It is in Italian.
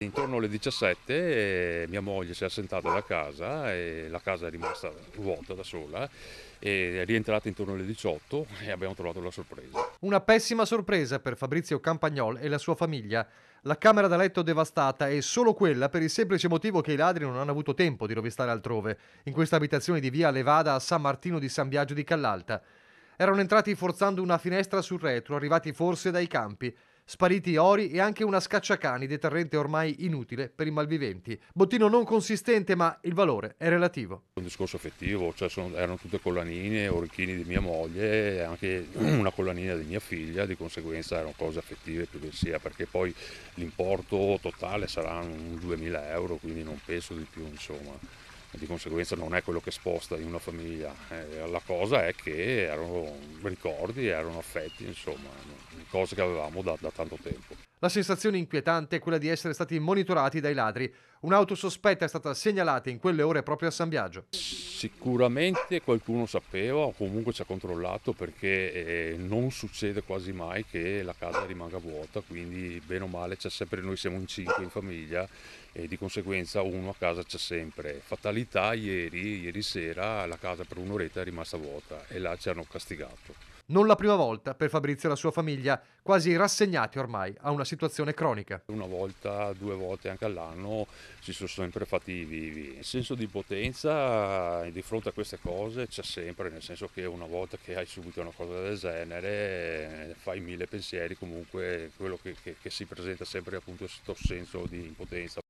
Intorno alle 17 eh, mia moglie si è assentata da casa e la casa è rimasta vuota da sola e è rientrata intorno alle 18 e abbiamo trovato la sorpresa. Una pessima sorpresa per Fabrizio Campagnol e la sua famiglia. La camera da letto devastata è solo quella per il semplice motivo che i ladri non hanno avuto tempo di rovistare altrove, in questa abitazione di via Levada a San Martino di San Biagio di Callalta. Erano entrati forzando una finestra sul retro, arrivati forse dai campi spariti ori e anche una scacciacani, deterrente ormai inutile per i malviventi. Bottino non consistente, ma il valore è relativo. Un discorso affettivo, cioè sono, erano tutte collanine, orecchini di mia moglie e anche una collanina di mia figlia, di conseguenza erano cose affettive più che sia, perché poi l'importo totale sarà un 2000 euro, quindi non penso di più, insomma di conseguenza non è quello che sposta in una famiglia, eh, la cosa è che erano ricordi, erano affetti, insomma, cose che avevamo da, da tanto tempo. La sensazione inquietante è quella di essere stati monitorati dai ladri. Un'auto sospetta è stata segnalata in quelle ore proprio a San Biagio. Sicuramente qualcuno sapeva o comunque ci ha controllato perché eh, non succede quasi mai che la casa rimanga vuota, quindi bene o male c'è sempre, noi siamo in cinque in famiglia e di conseguenza uno a casa c'è sempre. Fatalità ieri, ieri sera la casa per un'oretta è rimasta vuota e là ci hanno castigato. Non la prima volta per Fabrizio e la sua famiglia, quasi rassegnati ormai a una situazione cronica. Una volta, due volte anche all'anno si sono sempre fatti vivi. Il senso di potenza eh, di fronte a queste cose c'è sempre, nel senso che una volta che hai subito una cosa del genere eh, fai mille pensieri comunque quello che, che, che si presenta sempre appunto questo senso di impotenza.